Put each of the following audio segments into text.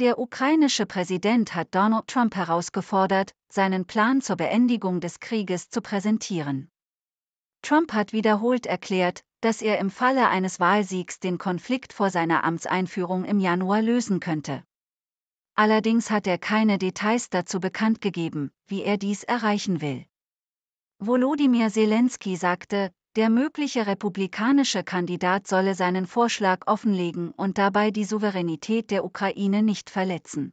Der ukrainische Präsident hat Donald Trump herausgefordert, seinen Plan zur Beendigung des Krieges zu präsentieren. Trump hat wiederholt erklärt, dass er im Falle eines Wahlsiegs den Konflikt vor seiner Amtseinführung im Januar lösen könnte. Allerdings hat er keine Details dazu bekannt gegeben, wie er dies erreichen will. Volodymyr Zelensky sagte, der mögliche republikanische Kandidat solle seinen Vorschlag offenlegen und dabei die Souveränität der Ukraine nicht verletzen.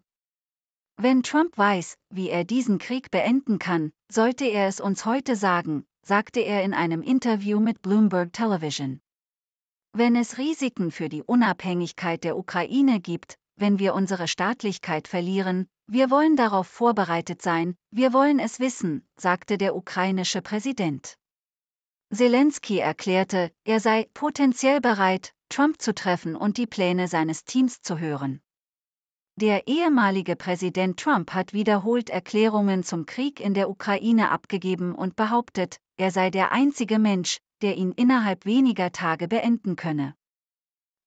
Wenn Trump weiß, wie er diesen Krieg beenden kann, sollte er es uns heute sagen, sagte er in einem Interview mit Bloomberg Television. Wenn es Risiken für die Unabhängigkeit der Ukraine gibt, wenn wir unsere Staatlichkeit verlieren, wir wollen darauf vorbereitet sein, wir wollen es wissen, sagte der ukrainische Präsident. Zelensky erklärte, er sei potenziell bereit, Trump zu treffen und die Pläne seines Teams zu hören. Der ehemalige Präsident Trump hat wiederholt Erklärungen zum Krieg in der Ukraine abgegeben und behauptet, er sei der einzige Mensch, der ihn innerhalb weniger Tage beenden könne.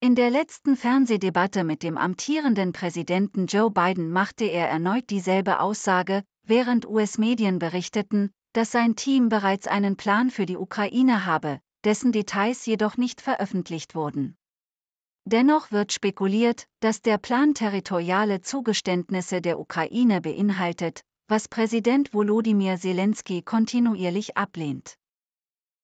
In der letzten Fernsehdebatte mit dem amtierenden Präsidenten Joe Biden machte er erneut dieselbe Aussage, während US-Medien berichteten, dass sein Team bereits einen Plan für die Ukraine habe, dessen Details jedoch nicht veröffentlicht wurden. Dennoch wird spekuliert, dass der Plan territoriale Zugeständnisse der Ukraine beinhaltet, was Präsident Volodymyr Zelensky kontinuierlich ablehnt.